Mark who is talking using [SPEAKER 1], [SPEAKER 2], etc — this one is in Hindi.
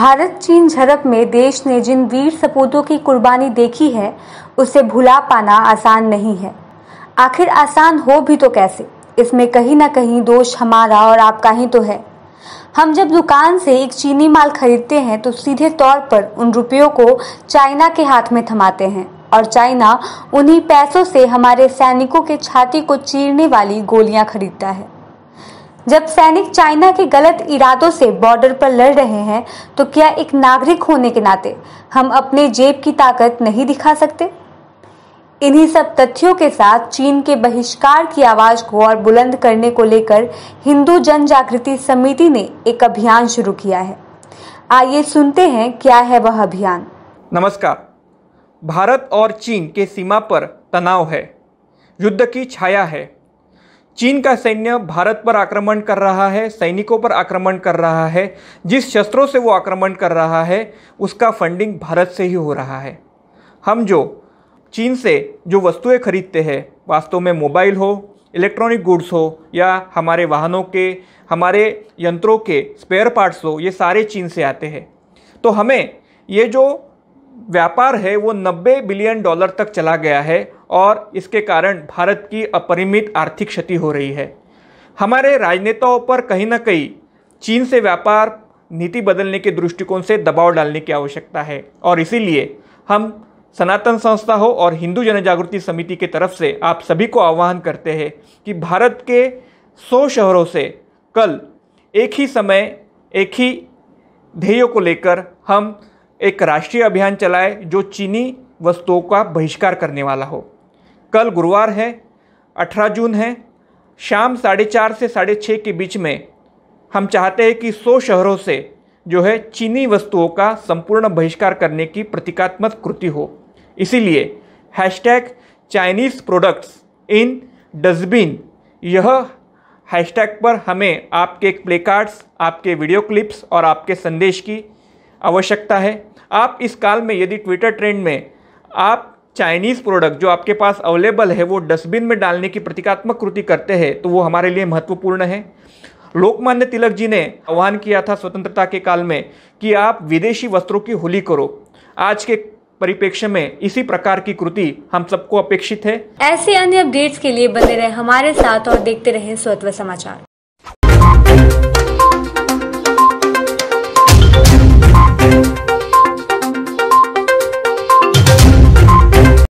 [SPEAKER 1] भारत चीन झड़प में देश ने जिन वीर सपूतों की कुर्बानी देखी है उसे भुला पाना आसान नहीं है आखिर आसान हो भी तो कैसे इसमें कहीं ना कहीं दोष हमारा और आपका ही तो है हम जब दुकान से एक चीनी माल खरीदते हैं तो सीधे तौर पर उन रुपयों को चाइना के हाथ में थमाते हैं और चाइना उन्हीं पैसों से हमारे सैनिकों के छाती को चीरने वाली गोलियां खरीदता है जब सैनिक चाइना के गलत इरादों से बॉर्डर पर लड़ रहे हैं तो क्या एक नागरिक होने के नाते हम अपने जेब की ताकत नहीं दिखा सकते इन्हीं सब तथ्यों के साथ चीन के बहिष्कार की आवाज को और बुलंद करने को लेकर हिंदू जन जागृति समिति ने एक अभियान शुरू किया है आइए सुनते हैं क्या है वह अभियान
[SPEAKER 2] नमस्कार भारत और चीन के सीमा पर तनाव है युद्ध की छाया है चीन का सैन्य भारत पर आक्रमण कर रहा है सैनिकों पर आक्रमण कर रहा है जिस शस्त्रों से वो आक्रमण कर रहा है उसका फंडिंग भारत से ही हो रहा है हम जो चीन से जो वस्तुएं खरीदते हैं वास्तव में मोबाइल हो इलेक्ट्रॉनिक गुड्स हो या हमारे वाहनों के हमारे यंत्रों के स्पेयर पार्ट्स हो ये सारे चीन से आते हैं तो हमें ये जो व्यापार है वो 90 बिलियन डॉलर तक चला गया है और इसके कारण भारत की अपरिमित आर्थिक क्षति हो रही है हमारे राजनेताओं पर कहीं ना कहीं चीन से व्यापार नीति बदलने के दृष्टिकोण से दबाव डालने की आवश्यकता है और इसीलिए हम सनातन संस्था हो और हिंदू जन जागृति समिति के तरफ से आप सभी को आह्वान करते हैं कि भारत के सौ शहरों से कल एक ही समय एक ही ध्येयों को लेकर हम एक राष्ट्रीय अभियान चलाए जो चीनी वस्तुओं का बहिष्कार करने वाला हो कल गुरुवार है 18 जून है शाम साढ़े चार से साढ़े छः के बीच में हम चाहते हैं कि सौ शहरों से जो है चीनी वस्तुओं का संपूर्ण बहिष्कार करने की प्रतीकात्मक कृति हो इसीलिए hashtag Chinese products in dustbin यह हैशटैग पर हमें आपके प्ले कार्ड्स आपके वीडियो क्लिप्स और आपके संदेश की आवश्यकता है आप इस काल में यदि ट्विटर ट्रेंड में आप चाइनीज़ प्रोडक्ट जो आपके पास अवेलेबल है वो डस्टबिन में डालने की प्रतीकात्मक कृति करते हैं तो वो हमारे लिए महत्वपूर्ण है लोकमान्य तिलक जी ने आह्वान किया था स्वतंत्रता के काल में कि आप विदेशी वस्त्रों की होली करो आज के परिप्रेक्ष्य में इसी प्रकार की कृति हम सबको अपेक्षित है ऐसे
[SPEAKER 1] अन्य अपडेट्स के लिए बने रहे हमारे साथ और देखते रहे स्वत्व समाचार